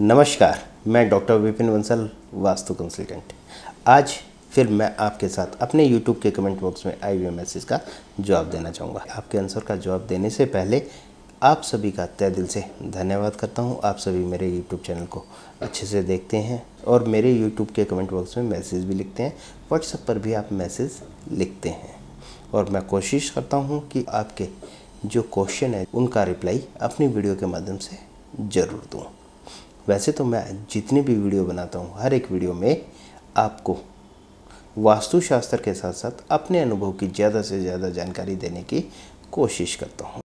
नमस्कार मैं doctor Vipin Bansal vastu consultant आज फिर मैं आपके साथ अपने यूट्यूब के कमेंट बॉक्स में आई हुए मैसेज का जवाब देना चाहूँगा आपके आंसर का जवाब देने से पहले आप सभी का तय दिल से धन्यवाद करता हूँ आप सभी मेरे यूट्यूब चैनल को अच्छे से देखते हैं और मेरे यूट्यूब के कमेंट बॉक्स में मैसेज भी लिखते हैं व्हाट्सएप पर भी आप मैसेज लिखते हैं और मैं कोशिश करता हूँ कि आपके जो क्वेश्चन है उनका रिप्लाई अपनी वीडियो के माध्यम से ज़रूर दूँ वैसे तो मैं जितनी भी वीडियो बनाता हूँ हर एक वीडियो में आपको वास्तुशास्त्र के साथ साथ अपने अनुभव की ज़्यादा से ज़्यादा जानकारी देने की कोशिश करता हूँ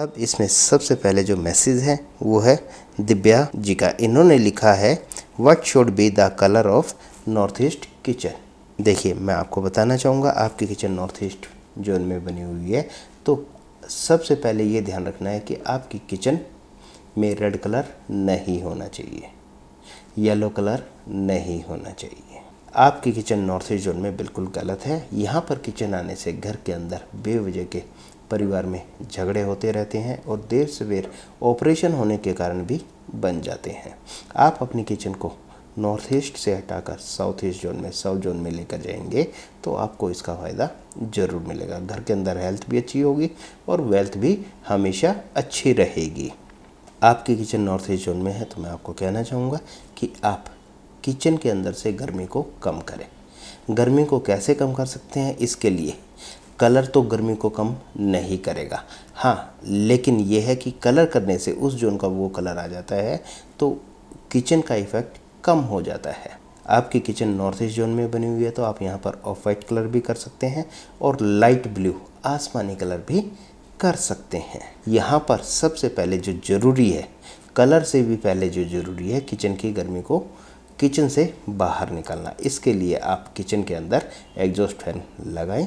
अब इसमें सबसे पहले जो मैसेज है वो है दिव्या जी का इन्होंने लिखा है what should be the colour of north east kitchen देखिए मैं आपको बताना चाहूँगा आपकी किचन नॉर्थ ईस्ट जोन में बनी हुई है तो सबसे पहले ये ध्यान रखना है कि आपकी किचन में रेड कलर नहीं होना चाहिए येलो कलर नहीं होना चाहिए आपकी किचन नॉर्थ ईस्ट जोन में बिल्कुल गलत है यहाँ पर किचन आने से घर के अंदर बेवजह के परिवार में झगड़े होते रहते हैं और देर सवेर ऑपरेशन होने के कारण भी बन जाते हैं आप अपनी किचन को नॉर्थ ईस्ट से हटाकर साउथ ईस्ट जोन में साउथ जोन में लेकर जाएंगे तो आपको इसका फ़ायदा ज़रूर मिलेगा घर के अंदर हेल्थ भी अच्छी होगी और वेल्थ भी हमेशा अच्छी रहेगी आपकी किचन नॉर्थ ईस्ट जोन में है तो मैं आपको कहना चाहूँगा कि आप किचन के अंदर से गर्मी को कम करें गर्मी को कैसे कम कर सकते हैं इसके लिए कलर तो गर्मी को कम नहीं करेगा हाँ लेकिन यह है कि कलर करने से उस जोन का वो कलर आ जाता है तो किचन का इफ़ेक्ट कम हो जाता है आपकी किचन नॉर्थ ईस्ट जोन में बनी हुई है तो आप यहाँ पर ऑफ वाइट कलर भी कर सकते हैं और लाइट ब्लू आसमानी कलर भी कर सकते हैं यहाँ पर सबसे पहले जो ज़रूरी है कलर से भी पहले जो ज़रूरी है किचन की गर्मी को किचन से बाहर निकालना इसके लिए आप किचन के अंदर एग्जॉस्ट फैन लगाएं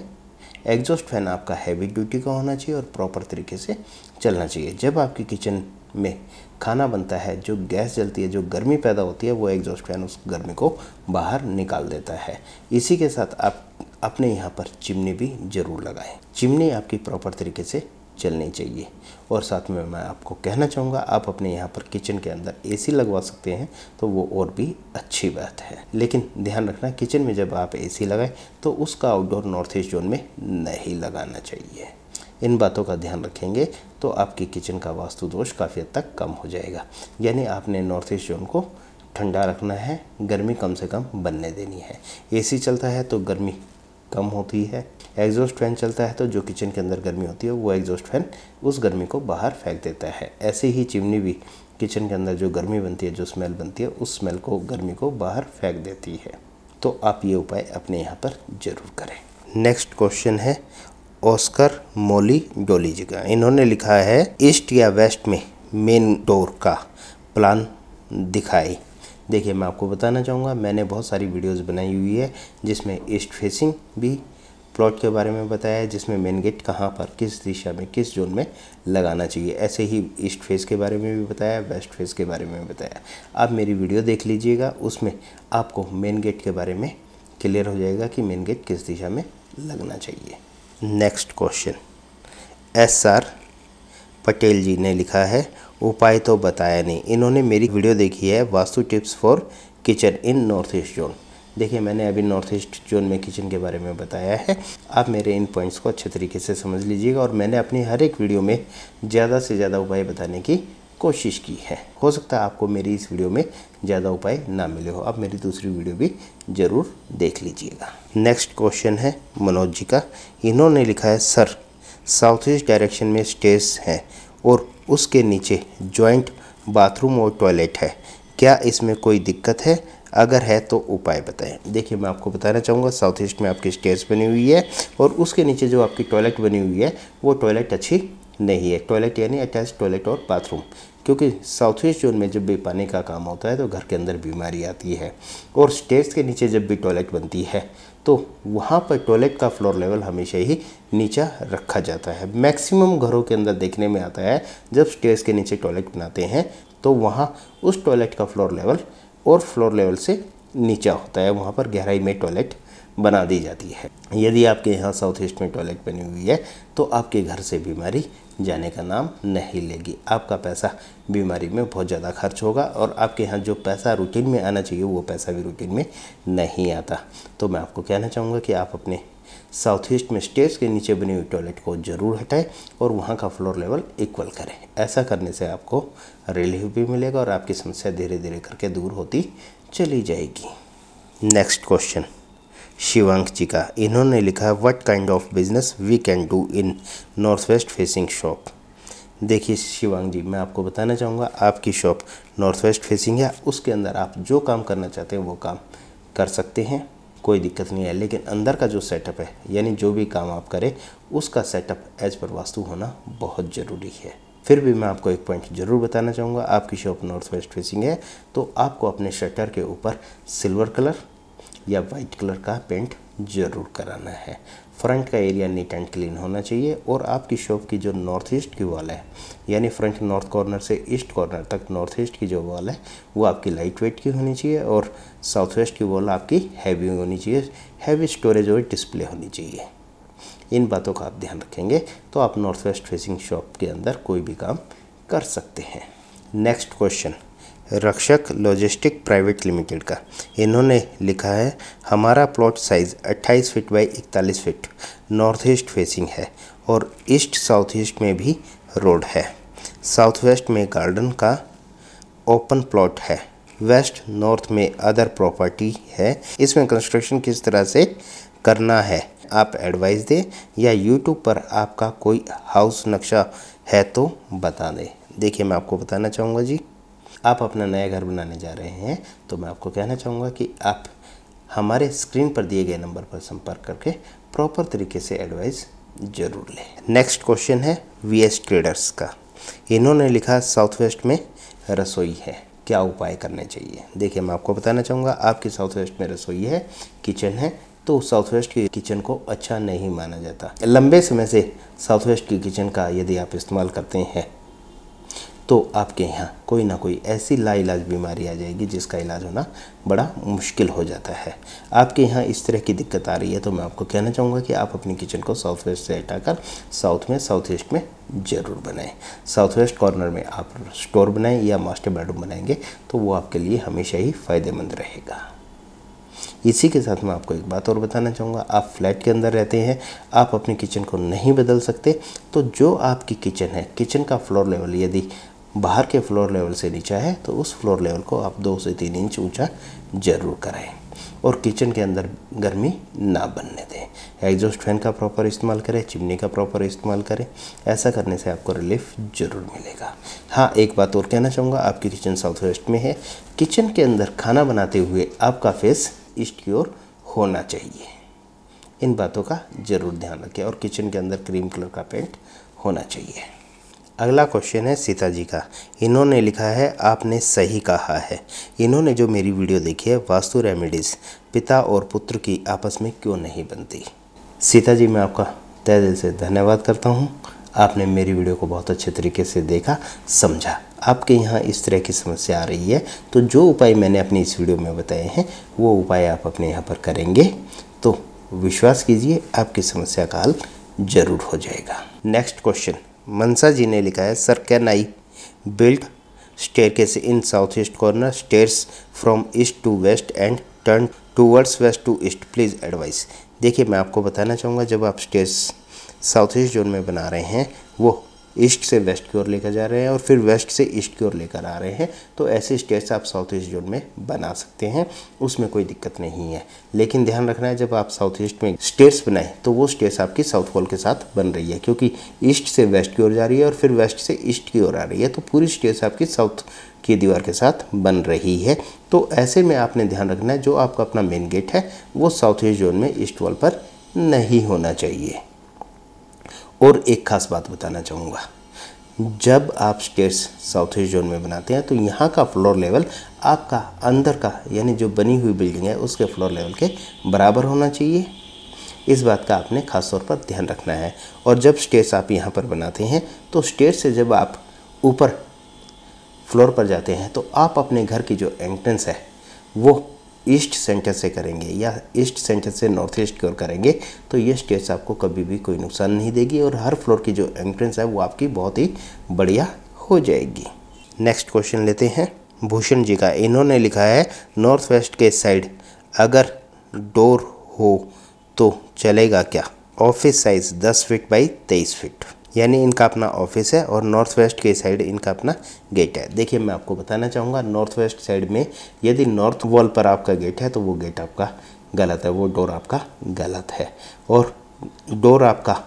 एग्जॉस्ट फैन आपका हैवी ड्यूटी का होना चाहिए और प्रॉपर तरीके से चलना चाहिए जब आपकी किचन में खाना बनता है जो गैस जलती है जो गर्मी पैदा होती है वो एग्जॉस्ट फैन उस गर्मी को बाहर निकाल देता है इसी के साथ आप अपने यहाँ पर चिमनी भी ज़रूर लगाएं चिमनी आपकी प्रॉपर तरीके से चलनी चाहिए और साथ में मैं आपको कहना चाहूँगा आप अपने यहाँ पर किचन के अंदर एसी लगवा सकते हैं तो वो और भी अच्छी बात है लेकिन ध्यान रखना किचन में जब आप एसी लगाएं तो उसका आउटडोर नॉर्थ ईस्ट जोन में नहीं लगाना चाहिए इन बातों का ध्यान रखेंगे तो आपकी किचन का वास्तु दोष काफ़ी हद तक कम हो जाएगा यानी आपने नॉर्थ ईस्ट जोन को ठंडा रखना है गर्मी कम से कम बनने देनी है एसी चलता है तो गर्मी कम होती है एग्जॉस्ट फैन चलता है तो जो किचन के अंदर गर्मी होती है वो एग्जॉस्ट फैन उस गर्मी को बाहर फेंक देता है ऐसे ही चिमनी भी किचन के अंदर जो गर्मी बनती है जो स्मेल बनती है उस स्मेल को गर्मी को बाहर फेंक देती है तो आप ये उपाय अपने यहाँ पर ज़रूर करें नेक्स्ट क्वेश्चन है ऑस्कर मोली डोली जगह इन्होंने लिखा है ईस्ट या वेस्ट में मेन डोर का प्लान दिखाए देखिए मैं आपको बताना चाहूँगा मैंने बहुत सारी वीडियोस बनाई हुई है जिसमें ईस्ट फेसिंग भी प्लॉट के बारे में बताया है जिसमें मेन गेट कहाँ पर किस दिशा में किस जोन में लगाना चाहिए ऐसे ही ईस्ट फेस के बारे में भी बताया वेस्ट फेस के बारे में भी बताया आप मेरी वीडियो देख लीजिएगा उसमें आपको मेन गेट के बारे में क्लियर हो जाएगा कि मेन गेट किस दिशा में लगना चाहिए next question S R Patel ji ने लिखा है उपाय तो बताया नहीं इन्होंने मेरी वीडियो देखी है vastu tips for kitchen in north east zone देखिए मैंने अभी नॉर्थ ईस्ट जोन में किचन के बारे में बताया है आप मेरे इन पॉइंट्स को अच्छे तरीके से समझ लीजिएगा और मैंने अपनी हर एक वीडियो में ज़्यादा से ज़्यादा उपाय बताने की कोशिश की है हो सकता है आपको मेरी इस वीडियो में ज़्यादा उपाय ना मिले हो आप मेरी दूसरी वीडियो भी ज़रूर देख लीजिएगा नेक्स्ट क्वेश्चन है मनोज जी का इन्होंने लिखा है सर साउथ ईस्ट डायरेक्शन में स्टेज हैं और उसके नीचे जॉइंट बाथरूम और टॉयलेट है क्या इसमें कोई दिक्कत है अगर है तो उपाय बताएं देखिए मैं आपको बताना चाहूँगा साउथ ईस्ट में आपकी स्टेयर्स बनी हुई है और उसके नीचे जो आपकी टॉयलेट बनी हुई है वो टॉयलेट अच्छी नहीं है टॉयलेट यानी अटैच टॉयलेट और बाथरूम क्योंकि साउथ ईस्ट जोन में जब भी पानी का काम होता है तो घर के अंदर बीमारी आती है और स्टेयर्स के नीचे जब भी टॉयलेट बनती है तो वहाँ पर टॉयलेट का फ्लोर लेवल हमेशा ही नीचा रखा जाता है मैक्सिमम घरों के अंदर देखने में आता है जब स्टेयर्स के नीचे टॉयलेट बनाते हैं तो वहाँ उस टॉयलेट का फ्लोर लेवल और फ्लोर लेवल से नीचा होता है वहाँ पर गहराई में टॉयलेट बना दी जाती है यदि आपके यहाँ साउथ ईस्ट में टॉयलेट बनी हुई है तो आपके घर से बीमारी जाने का नाम नहीं लेगी आपका पैसा बीमारी में बहुत ज़्यादा खर्च होगा और आपके यहाँ जो पैसा रूटीन में आना चाहिए वो पैसा भी रूटीन में नहीं आता तो मैं आपको कहना चाहूँगा कि आप अपने साउथ ईस्ट में स्टेज के नीचे बनी हुई टॉयलेट को ज़रूर हटाएं और वहाँ का फ्लोर लेवल इक्वल करें ऐसा करने से आपको रिलीफ भी मिलेगा और आपकी समस्या धीरे धीरे करके दूर होती चली जाएगी नेक्स्ट क्वेश्चन शिवांक जी का इन्होंने लिखा what kind of business we can do in north west facing shop देखिए शिवांग जी मैं आपको बताना चाहूँगा आपकी शॉप नॉर्थ वेस्ट फेसिंग है उसके अंदर आप जो काम करना चाहते हैं वो काम कर सकते हैं कोई दिक्कत नहीं है लेकिन अंदर का जो सेटअप है यानी जो भी काम आप करें उसका सेटअप एज पर वास्तु होना बहुत ज़रूरी है फिर भी मैं आपको एक पॉइंट जरूर बताना चाहूँगा आपकी शॉप नॉर्थ वेस्ट फेसिंग है तो आपको अपने शटर के ऊपर सिल्वर कलर या वाइट कलर का पेंट जरूर कराना है फ्रंट का एरिया नीट एंड क्लीन होना चाहिए और आपकी शॉप की जो नॉर्थ ईस्ट की वॉल है यानी फ्रंट नॉर्थ कॉर्नर से ईस्ट कॉर्नर तक नॉर्थ ईस्ट की जो वॉल है वो आपकी लाइट वेट की होनी चाहिए और साउथ वेस्ट की वॉल आपकी हैवी होनी चाहिए हैवी स्टोरेज और डिस्प्ले होनी चाहिए इन बातों का आप ध्यान रखेंगे तो आप नॉर्थ वेस्ट फेसिंग शॉप के अंदर कोई भी काम कर सकते हैं next question Rakshak logistic private limited का इन्होंने लिखा है हमारा plot size 28 feet by 41 feet north east facing है और ईस्ट साउथ ईस्ट में भी रोड है साउथ वेस्ट में गार्डन का ओपन प्लॉट है वेस्ट नॉर्थ में अदर प्रॉपर्टी है इसमें कंस्ट्रक्शन किस तरह से करना है आप एडवाइस दें या यूट्यूब पर आपका कोई हाउस नक्शा है तो बता दें देखिए मैं आपको बताना चाहूँगा जी आप अपना नया घर बनाने जा रहे हैं तो मैं आपको कहना चाहूँगा कि आप हमारे स्क्रीन पर दिए गए नंबर पर संपर्क करके प्रॉपर तरीके से एडवाइस जरूर लें नेक्स्ट क्वेश्चन है वी ट्रेडर्स का इन्होंने लिखा साउथ वेस्ट में रसोई है क्या उपाय करने चाहिए देखिए मैं आपको बताना चाहूँगा आपकी साउथ वेस्ट में रसोई है किचन है तो साउथ वेस्ट की किचन को अच्छा नहीं माना जाता लंबे समय से साउथ वेस्ट की किचन का यदि आप इस्तेमाल करते हैं तो आपके यहाँ कोई ना कोई ऐसी लाइलाज बीमारी आ जाएगी जिसका इलाज होना बड़ा मुश्किल हो जाता है आपके यहाँ इस तरह की दिक्कत आ रही है तो मैं आपको कहना चाहूँगा कि आप अपनी किचन को साउथ वेस्ट से हटाकर साउथ में साउथ ईस्ट में ज़रूर बनाएं साउथ वेस्ट कॉर्नर में आप स्टोर बनाएं या मास्टर बेडरूम बनाएंगे तो वो आपके लिए हमेशा ही फ़ायदेमंद रहेगा इसी के साथ मैं आपको एक बात और बताना चाहूँगा आप फ्लैट के अंदर रहते हैं आप अपनी किचन को नहीं बदल सकते तो जो आपकी किचन है किचन का फ्लोर लेवल यदि बाहर के फ्लोर लेवल से नीचा है तो उस फ्लोर लेवल को आप दो से तीन इंच ऊंचा ज़रूर कराएं और किचन के अंदर गर्मी ना बनने दें एग्जॉस्ट फैन का प्रॉपर इस्तेमाल करें चिमनी का प्रॉपर इस्तेमाल करें ऐसा करने से आपको रिलीफ ज़रूर मिलेगा हाँ एक बात और कहना चाहूँगा आपकी किचन साउथ वेस्ट में है किचन के अंदर खाना बनाते हुए आपका फेस ईस्ट की ओर होना चाहिए इन बातों का ज़रूर ध्यान रखें और किचन के अंदर क्रीम कलर का पेंट होना चाहिए अगला क्वेश्चन है सीता जी का इन्होंने लिखा है आपने सही कहा है इन्होंने जो मेरी वीडियो देखी है वास्तु रेमेडीज़ पिता और पुत्र की आपस में क्यों नहीं बनती सीता जी मैं आपका तय दिल से धन्यवाद करता हूँ आपने मेरी वीडियो को बहुत अच्छे तरीके से देखा समझा आपके यहाँ इस तरह की समस्या आ रही है तो जो उपाय मैंने अपनी इस वीडियो में बताए हैं वो उपाय आप अपने यहाँ पर करेंगे तो विश्वास कीजिए आपकी समस्या का हल जरूर हो जाएगा नेक्स्ट क्वेश्चन मनसा जी ने लिखा है sir can I build staircase in south east corner stairs from east to west and turn towards west to east please advice देखिए मैं आपको बताना चाहूँगा जब आप स्टेयर्स साउथ ईस्ट जोन में बना रहे हैं वो ईस्ट से वेस्ट की ओर लेकर जा रहे हैं और फिर वेस्ट से ईस्ट की ओर लेकर आ रहे हैं तो ऐसे स्टेट्स आप साउथ ईस्ट जोन में बना सकते हैं उसमें कोई दिक्कत नहीं है लेकिन ध्यान रखना है जब आप साउथ ईस्ट में स्टेट्स बनाएं तो वो स्टेट्स आपकी साउथ वॉल के साथ बन रही है क्योंकि ईस्ट से वेस्ट की ओर जा रही है और फिर वेस्ट से ईस्ट की ओर आ रही है तो पूरी स्टेट्स आपकी साउथ की दीवार के साथ बन रही है तो ऐसे में आपने ध्यान रखना है जो आपका अपना मेन गेट है वो साउथ ईस्ट जोन में ईस्ट वॉल पर नहीं होना चाहिए और एक ख़ास बात बताना चाहूँगा जब आप स्टेट्स साउथ ईस्ट जोन में बनाते हैं तो यहाँ का फ्लोर लेवल आपका अंदर का यानी जो बनी हुई बिल्डिंग है उसके फ्लोर लेवल के बराबर होना चाहिए इस बात का आपने खास तौर पर ध्यान रखना है और जब स्टेट्स आप यहाँ पर बनाते हैं तो स्टेट से जब आप ऊपर फ्लोर पर जाते हैं तो आप अपने घर की जो एंट्रेंस है वो ईस्ट सेंटर से करेंगे या ईस्ट सेंटर से नॉर्थ ईस्ट की ओर करेंगे तो ये स्टेज आपको कभी भी कोई नुकसान नहीं देगी और हर फ्लोर की जो एंट्रेंस है वो आपकी बहुत ही बढ़िया हो जाएगी नेक्स्ट क्वेश्चन लेते हैं भूषण जी का इन्होंने लिखा है नॉर्थ वेस्ट के साइड अगर डोर हो तो चलेगा क्या ऑफिस साइज़ दस फिट बाई तेईस फिट यानी इनका अपना ऑफिस है और नॉर्थ वेस्ट के साइड इनका अपना गेट है देखिए मैं आपको बताना चाहूँगा नॉर्थ वेस्ट साइड में यदि नॉर्थ वॉल पर आपका गेट है तो वो गेट आपका गलत है वो डोर आपका गलत है और डोर आपका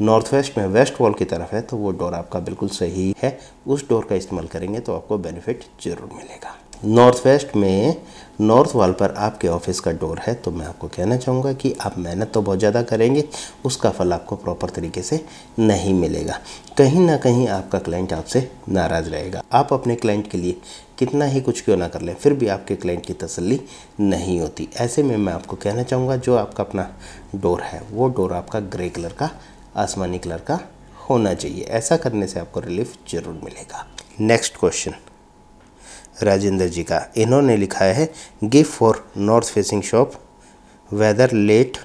नॉर्थ वेस्ट में वेस्ट वॉल की तरफ है तो वो डोर आपका बिल्कुल सही है उस डोर का इस्तेमाल करेंगे तो आपको बेनिफिट ज़रूर मिलेगा नॉर्थ वेस्ट में नॉर्थ वॉल पर आपके ऑफिस का डोर है तो मैं आपको कहना चाहूँगा कि आप मेहनत तो बहुत ज़्यादा करेंगे उसका फल आपको प्रॉपर तरीके से नहीं मिलेगा कहीं ना कहीं आपका क्लाइंट आपसे नाराज़ रहेगा आप अपने क्लाइंट के लिए कितना ही कुछ क्यों ना कर लें फिर भी आपके क्लाइंट की तसल्ली नहीं होती ऐसे में मैं आपको कहना चाहूँगा जो आपका अपना डोर है वो डोर आपका ग्रे कलर का आसमानी कलर का होना चाहिए ऐसा करने से आपको रिलीफ ज़रूर मिलेगा नेक्स्ट क्वेश्चन राजेंद्र जी का इन्होंने लिखा है gift for north facing shop whether late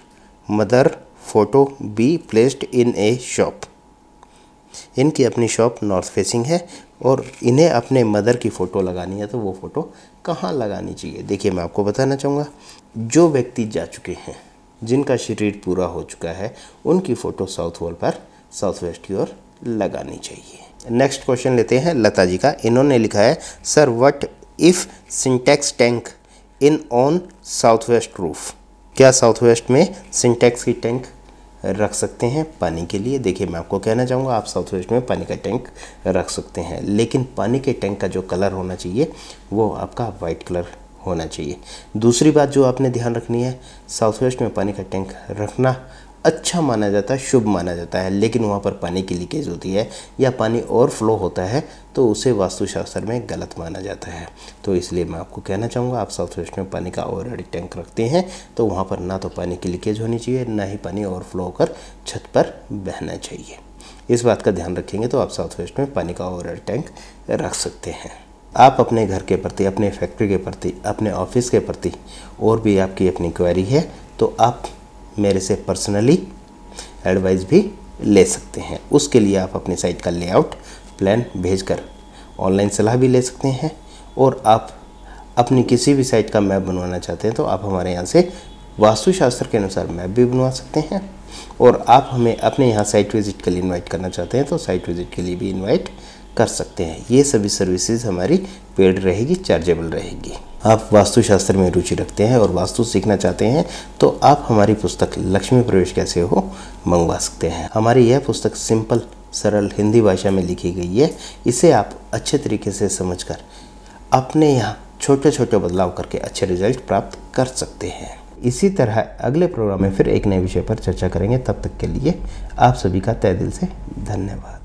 mother photo be placed in a shop इनकी अपनी शॉप नॉर्थ फेसिंग है और इन्हें अपने मदर की फ़ोटो लगानी है तो वो फ़ोटो कहाँ लगानी चाहिए देखिए मैं आपको बताना चाहूँगा जो व्यक्ति जा चुके हैं जिनका शरीर पूरा हो चुका है उनकी फ़ोटो साउथ वॉल पर साउथ वेस्ट की ओर लगानी चाहिए नेक्स्ट क्वेश्चन लेते हैं लता जी का इन्होंने लिखा है sir what if Sintex tank in on south west roof क्या साउथ वेस्ट में सिंटेक्स की टैंक रख सकते हैं पानी के लिए देखिए मैं आपको कहना चाहूँगा आप साउथ वेस्ट में पानी का टैंक रख सकते हैं लेकिन पानी के टैंक का जो कलर होना चाहिए वो आपका वाइट कलर होना चाहिए दूसरी बात जो आपने ध्यान रखनी है साउथ वेस्ट में पानी का टैंक रखना अच्छा माना जाता है शुभ माना जाता है लेकिन वहाँ पर पानी की लीकेज होती है या पानी और फ्लो होता है तो उसे वास्तुशास्त्र में गलत माना जाता है तो इसलिए मैं आपको कहना चाहूँगा आप साउथ वेस्ट में पानी का ऑलरेडी टैंक रखते हैं तो वहाँ पर ना तो पानी की लीकेज होनी चाहिए ना ही पानी और फ्लो होकर छत पर बहना चाहिए इस बात का ध्यान रखेंगे तो आप साउथ वेस्ट में पानी का ऑलरेडी टैंक रख सकते हैं आप अपने घर के प्रति अपने फैक्ट्री के प्रति अपने ऑफिस के प्रति और भी आपकी अपनी क्वेरी है तो आप मेरे से पर्सनली एडवाइस भी ले सकते हैं उसके लिए आप अपने साइट का लेआउट प्लान भेजकर ऑनलाइन सलाह भी ले सकते हैं और आप अपनी किसी भी साइट का मैप बनवाना चाहते हैं तो आप हमारे यहाँ से वास्तुशास्त्र के अनुसार मैप भी बनवा सकते हैं और आप हमें अपने यहाँ साइट विज़िट के लिए इनवाइट करना चाहते हैं तो साइट विज़िट के लिए भी इनवाइट कर सकते हैं ये सभी सर्विसेज हमारी पेड रहेगी चार्जेबल रहेगी आप वास्तुशास्त्र में रुचि रखते हैं और वास्तु सीखना चाहते हैं तो आप हमारी पुस्तक लक्ष्मी प्रवेश कैसे हो मंगवा सकते हैं हमारी यह पुस्तक सिंपल सरल हिंदी भाषा में लिखी गई है इसे आप अच्छे तरीके से समझकर अपने यहाँ छोटे छोटे बदलाव करके अच्छे रिजल्ट प्राप्त कर सकते हैं इसी तरह अगले प्रोग्राम में फिर एक नए विषय पर चर्चा करेंगे तब तक के लिए आप सभी का तय दिल से धन्यवाद